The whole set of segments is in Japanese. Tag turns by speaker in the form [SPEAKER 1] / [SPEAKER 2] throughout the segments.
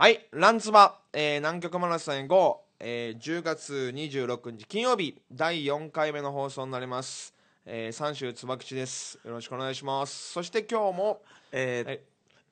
[SPEAKER 1] はい、ランツバ、えー、南極マラソン5、えー、10月26日金曜日、第4回目の放送になります。えー、三州つばきちです。よろしくお願いします。そして今日も、えー、はい、い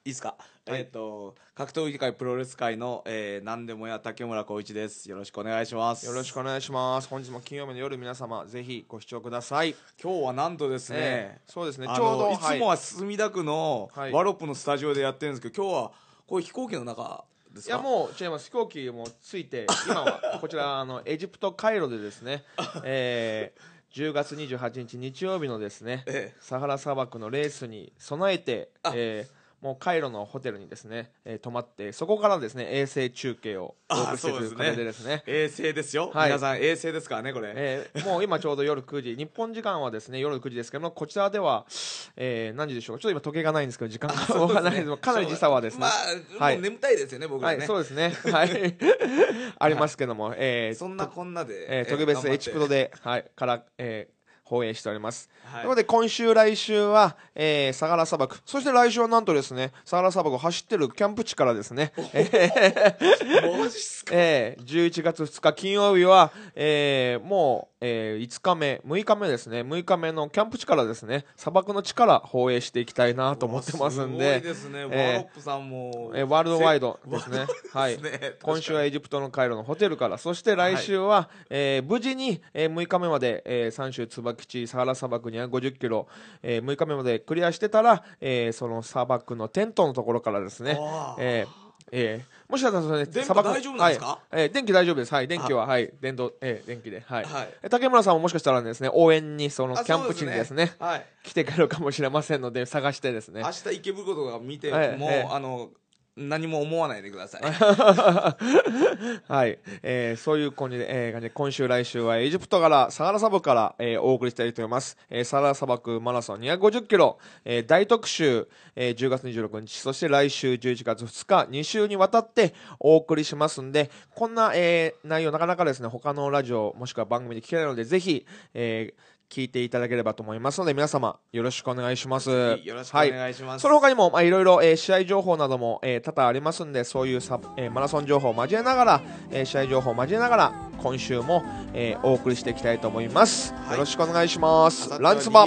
[SPEAKER 1] いですか、はい、えっ、ー、と、格闘技界プロレス界の、えー、何でもや竹村光一です。よろしくお願いします。よろしくお願いします。本日も金曜日の夜、皆様、ぜひご視聴ください。今日はなんとですね、えー、そうですね、ちょうど。いつもは墨田区の、はい、ワロップのスタジオでやってるんですけど、今日は、こういう飛行機の中、ですかいやもう違います飛行機もついて今はこちらあのエジプトカイロでですね えー10月28日日曜日のですね、ええ、サハラ砂漠のレースに備えて、えー、もうカイロのホテルにですね、えー、泊まってそこからですね衛星中継をお送りしてという形でですね衛星ですよ、はい、皆さん衛星ですからねこれ、えー、もう今ちょうど夜9時日本時間はですね夜9時ですけどもこちらでは、えー、何時でしょうちょっと今時計がないんですけど時間がそないです、ね、かなり時差はですねまあ、はい、もう眠たいですよね僕らね、はい、そうですねはい ありますけども、えー、そんなこんなで、えー、特別エチプトで、はい、から、えー、放映しております、はい、なので今週来週は、えー、相良砂漠そして来週はなんとですね相良砂漠を走ってるキャンプ地からですねマジっすか、えー、11月2日金曜日は、えー、もう、えー、5日目6日目ですね6日目のキャンプ地からですね砂漠の地から放映していきたいなと思ってますんでですね、えー、ワーロップさんも、えー、ワールドワイドですね、ね、はい今週はエジプトのカイロのホテルからそして来週は、はい、えー、無事に、えー、6日目まで、えー、三州椿基地サハラ砂漠には50キロ、えー、6日目までクリアしてたら、えー、その砂漠のテントのところからですね、えー、えもしかしたらそれ、ね、電気大丈夫ですか、はい、えー、電気大丈夫です。はい、電気は、はい、電動、えー、電気で、はい。はい、竹村さんももしかしたらですね、応援に、その、キャンプ地にですね、すねはい、来てくるかもしれませんので、探してですね。明日池袋とか見て、はい、もう、えー、あの、何も思わないでください。はい、えー、そういう感じで、えー、今週来週はエジプトからサハラ砂漠から、えー、お送りしたいと思います。えー、サハラ砂漠マラソン250キロ、えー、大特集、えー、10月26日、そして来週11月2日、2週にわたってお送りしますんで、こんな、えー、内容なかなかですね、他のラジオもしくは番組で聞けないので、ぜひ、えー聞いていただければと思いますので皆様よろしくお願いします。よろしくお願いします。はい、その他にもまあいろいろ、えー、試合情報なども、えー、多々ありますんでそういうサ、えー、マラソン情報を交えながら、えー、試合情報を交えながら今週も、えー、お送りしていきたいと思います。はい、よろしくお願いします。ランツバ。